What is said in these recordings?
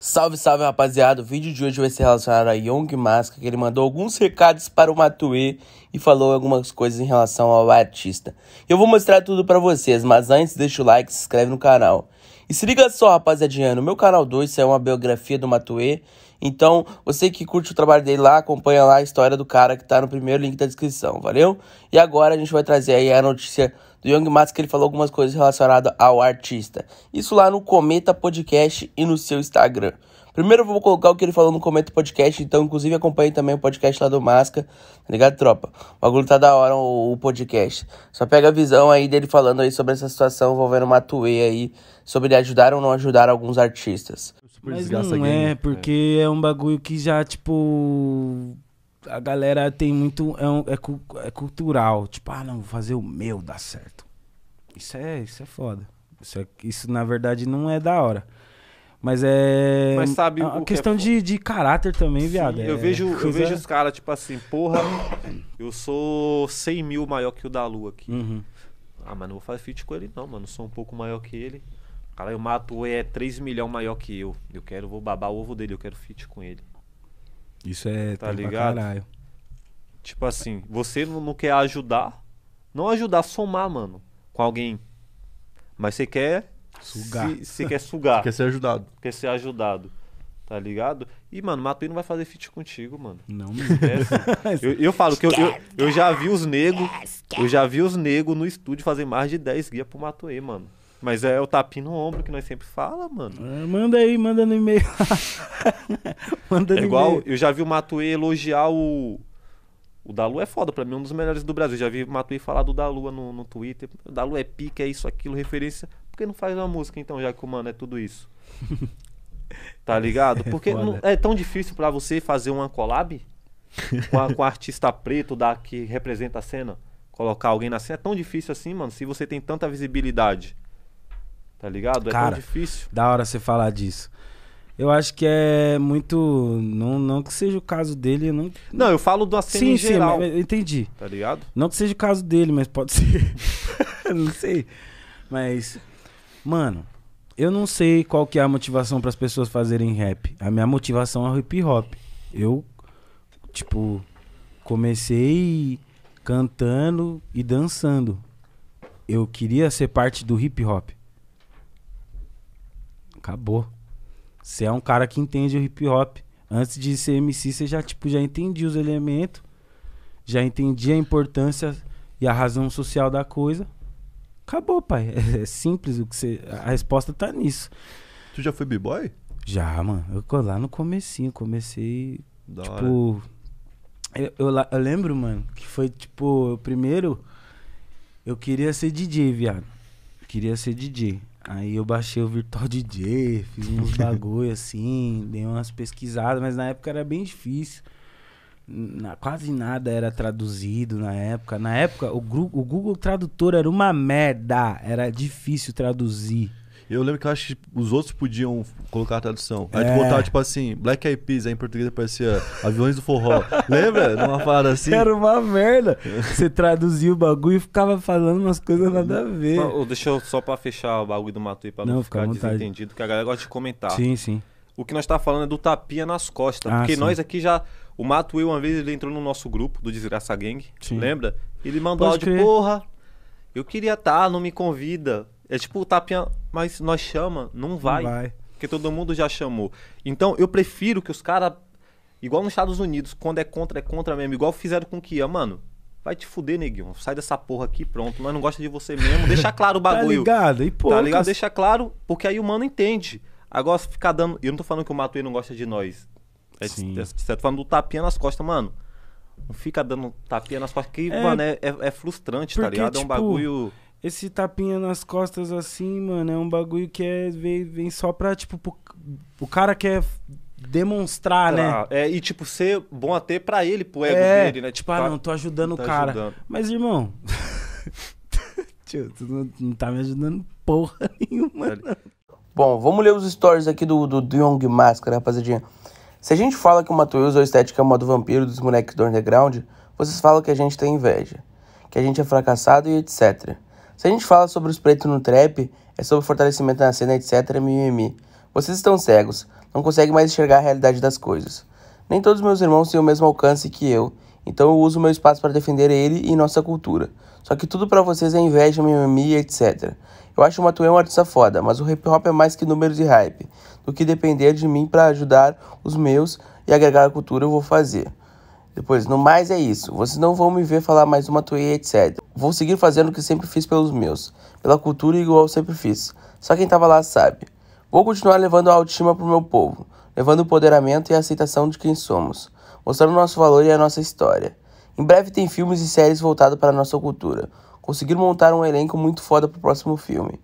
Salve, salve rapaziada, o vídeo de hoje vai ser relacionado a Young Masca, que ele mandou alguns recados para o Matue e falou algumas coisas em relação ao artista. Eu vou mostrar tudo para vocês, mas antes deixa o like, se inscreve no canal. E se liga só, rapaziadinha, no meu canal 2 é uma biografia do Matue, então você que curte o trabalho dele lá, acompanha lá a história do cara que tá no primeiro link da descrição, valeu? E agora a gente vai trazer aí a notícia do Young Matos que ele falou algumas coisas relacionadas ao artista. Isso lá no Cometa Podcast e no seu Instagram. Primeiro eu vou colocar o que ele falou no Cometa Podcast, então inclusive acompanhe também o podcast lá do Masca, tá ligado, tropa? O bagulho tá da hora, o, o, podcast. Só pega a visão aí dele falando aí sobre essa situação envolvendo o Matuê aí, sobre ele ajudar ou não ajudar alguns artistas. Mas não é, né? porque é. é um bagulho que já, tipo a galera tem muito. É, um, é, é, cultural. Tipo, ah, não, vou fazer o meu dar certo. Isso é, isso é foda. Isso, é, isso na verdade não é da hora. Mas é. Mas sabe. A é questão que de, de caráter também, Sim, viado. Eu é vejo, eu vejo os caras, tipo assim, porra, eu sou 100 mil maior que o da Lua aqui. Uhum. Ah, mas não vou fazer feat com ele, não, mano. Sou um pouco maior que ele. Cara, eu mato é 3 milhões maior que eu. Eu quero, vou babar o ovo dele, eu quero feat com ele. Isso é tá ligado? caralho. Tipo assim, você não quer ajudar, não ajudar somar, mano, com alguém. Mas você quer sugar. Você quer sugar. quer ser ajudado. Quer ser ajudado. Tá ligado? E, mano, Matuí não vai fazer feat contigo, mano. Não, me eu, eu, falo que eu, eu, eu já vi os negros. Eu já vi os negros no estúdio fazer mais de 10 guias pro Matuê, mano. Mas é o tapinho no ombro que nós sempre fala, mano. É, manda aí, manda no e-mail. manda no é igual, eu já vi o Matuê elogiar o. O Dalu é foda, pra mim é um dos melhores do Brasil. já vi o Matuê falar do Dalua no, no Twitter. O Dalu é pique é isso, aquilo, referência. Por que não faz uma música então, já que, o mano, é tudo isso? tá ligado? É Porque é, não, é tão difícil para você fazer uma collab com, a, com artista preto da, que representa a cena. Colocar alguém na cena é tão difícil assim, mano, se você tem tanta visibilidade. Tá ligado? É Cara, tão difícil. Da hora você falar disso. Eu acho que é muito. Não, não que seja o caso dele. Não, não eu falo do cena em geral. Sim, entendi. Tá ligado? Não que seja o caso dele, mas pode ser. não sei. Mas. Mano, eu não sei qual que é a motivação para as pessoas fazerem rap. A minha motivação é o hip hop. Eu, tipo, comecei cantando e dançando. Eu queria ser parte do hip hop acabou. Você é um cara que entende o hip hop. Antes de ser MC, você já, tipo, já entendia os elementos, já entendia a importância e a razão social da coisa. Acabou, pai. É, é simples o que você. A resposta tá nisso. Tu já foi b-boy? Já, mano. Eu lá no comecinho, comecei. Da tipo. Eu, eu, eu, lembro, mano, que foi tipo, primeiro eu queria ser DJ, viado. queria ser DJ. Aí eu baixei o Virtual DJ, fiz uns bagulho assim, dei umas pesquisadas, mas na época era bem difícil. Na, quase nada era traduzido na época. Na época, o, o Google Tradutor era uma merda. Era difícil traduzir. Eu lembro que eu acho que os outros podiam colocar a tradução. Aí é. botava, tipo assim, Black Eyed Peas, aí em português parecia Aviões do Forró. Lembra? Numa fala assim. Era uma merda. Você traduzia o bagulho e ficava falando umas coisas nada a ver. Mas, deixa eu só pra fechar o bagulho do Matui pra não, não ficar desentendido, que a galera gosta de comentar. Sim, sim. O que nós tá falando é do tapinha nas costas. Ah, porque sim. nós aqui já. O Matui, uma vez, ele entrou no nosso grupo do Desgraça Gang. Sim. Lembra? Ele mandou Pode áudio, crer. porra. Eu queria estar, tá, não me convida. É tipo o tapinha, mas nós chama, não vai. Não vai. Porque todo mundo já chamou. Então eu prefiro que os caras. Igual nos Estados Unidos, quando é contra, é contra mesmo. Igual fizeram com o Kia, mano. Vai te fuder, neguinho. Sai dessa porra aqui, pronto. Nós não gosta de você mesmo. Deixa claro o tá bagulho. tá ligado? E pô. Tá ligado? Deixa claro, porque aí o mano entende. Agora, se ficar dando. Eu não tô falando que o Matuê não gosta de nós. É, Sim. É, você tá falando do tapinha nas costas, mano. Não fica dando tapinha nas costas. Que, é... mano, é, é, é frustrante, tá porque, tá ligado? É um tipo... bagulho esse tapinha nas costas assim, mano, é um bagulho que é, vem, vem só pra, tipo, pro, o cara quer demonstrar, né? ah, né? É, e, tipo, ser bom até pra ele, pro ego é, dele, né? Tipo, tipo ah, não, tá tô ajudando tá o cara. Ajudando. Mas, irmão. tio, tu não, não, tá me ajudando porra nenhuma. Não. Bom, vamos ler os stories aqui do, do, Young Máscara, rapaziadinha. Se a gente fala que o Matheus ou a estética é modo vampiro dos moleques do underground, vocês falam que a gente tem inveja, que a gente é fracassado e etc. Se a gente fala sobre os pretos no trap, é sobre fortalecimento na cena, etc, mimimi. Vocês estão cegos, não conseguem mais enxergar a realidade das coisas. Nem todos meus irmãos têm o mesmo alcance que eu, então eu uso meu espaço para defender ele e nossa cultura. Só que tudo para vocês é inveja, mimimi, etc. Eu acho o Matuê um artista foda, mas o hip hop é mais que números e hype. Do que depender de mim para ajudar os meus e agregar a cultura, eu vou fazer. Depois, no mais é isso. Vocês não vão me ver falar mais uma toia, etc. Vou seguir fazendo o que sempre fiz pelos meus. Pela cultura igual eu sempre fiz. Só quem tava lá sabe. Vou continuar levando a autoestima pro meu povo. Levando o empoderamento e a aceitação de quem somos. Mostrando o nosso valor e a nossa história. Em breve tem filmes e séries voltados para a nossa cultura. Conseguir montar um elenco muito foda pro próximo filme.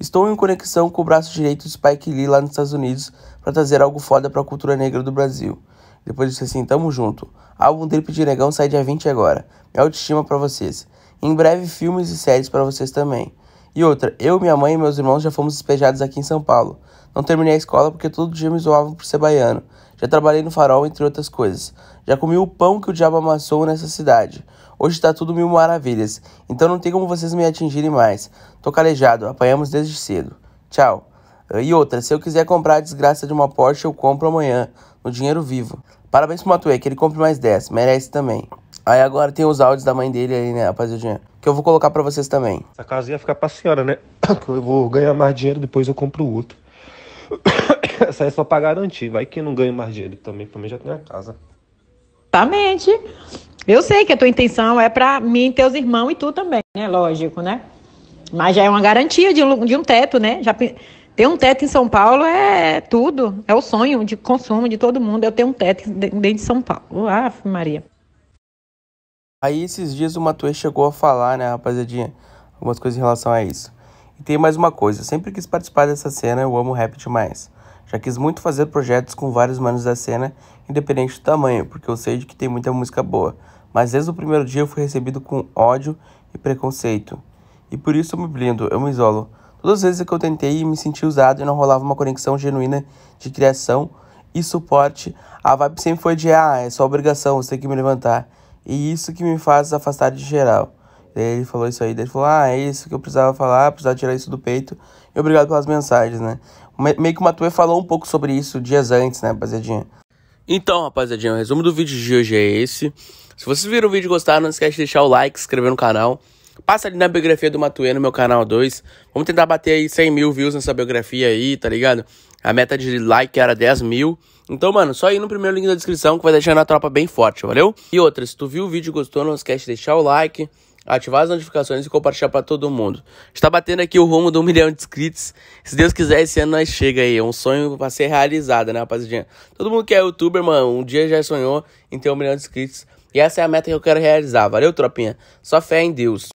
Estou em conexão com o braço direito do Spike Lee lá nos Estados Unidos para trazer algo foda para a cultura negra do Brasil. Depois disse assim, tamo junto. Álbum Drip de Negão sai dia 20 agora. É autoestima para vocês. Em breve, filmes e séries para vocês também. E outra, eu, minha mãe e meus irmãos já fomos despejados aqui em São Paulo. Não terminei a escola porque todo dia me zoavam por ser baiano. Já trabalhei no farol, entre outras coisas. Já comi o pão que o diabo amassou nessa cidade. Hoje tá tudo mil maravilhas, então não tem como vocês me atingirem mais. Tô calejado, apanhamos desde cedo. Tchau. Ah, e outra, se eu quiser comprar a desgraça de uma Porsche, eu compro amanhã, no dinheiro vivo. Parabéns pro Matuê, que ele compre mais 10, merece também. Aí agora tem os áudios da mãe dele aí, né, rapaziadinha? Que eu vou colocar para vocês também. Essa casa ia ficar pra senhora, né? Eu vou ganhar mais dinheiro, depois eu compro outro. Essa é só pra garantir. Vai que não ganha mais dinheiro também, pra mim já tem a casa. Exatamente. Eu sei que a tua intenção é para mim, teus irmãos e tu também, né? Lógico, né? Mas já é uma garantia de um, de um teto, né? Já ter um teto em São Paulo é tudo, é o sonho de consumo de todo mundo. É eu tenho um teto dentro de São Paulo. Ah, Maria. Aí esses dias o Matuê chegou a falar, né, rapaziadinha, algumas coisas em relação a isso. E tem mais uma coisa, sempre quis participar dessa cena, eu amo rap demais. Já quis muito fazer projetos com vários manos da cena, independente do tamanho, porque eu sei de que tem muita música boa. Mas desde o primeiro dia eu fui recebido com ódio e preconceito. E por isso eu me blindo, eu me isolo. Todas as vezes que eu tentei e me senti usado e não rolava uma conexão genuína de criação e suporte, a vibe sempre foi de ah, é só obrigação, você tem que me levantar. E isso que me faz afastar de geral. Daí ele falou isso aí, daí ele falou, ah, é isso que eu precisava falar, precisava tirar isso do peito. E obrigado pelas mensagens, né? meio que o Matue falou um pouco sobre isso dias antes, né, rapaziadinha? Então, rapaziadinha, o resumo do vídeo de hoje é esse. Se vocês viram o vídeo e gostaram, não esquece de deixar o like, se inscrever no canal. Passa ali na biografia do Matuê no meu canal 2. Vamos tentar bater aí 100 mil views nessa biografia aí, tá ligado? A meta de like era 10 mil. Então, mano, só ir no primeiro link da descrição que vai deixando a tropa bem forte, valeu? E outra, se tu viu o vídeo e gostou, não esquece de deixar o like, ativar as notificações e compartilhar para todo mundo. Está batendo aqui o rumo de um milhão de inscritos. Se Deus quiser, esse ano nós chega aí. É um sonho para ser realizado, né, rapaziadinha? Todo mundo que é youtuber, mano, um dia já sonhou em ter um milhão de inscritos. E essa é a meta que eu quero realizar, valeu, tropinha? Só fé em Deus.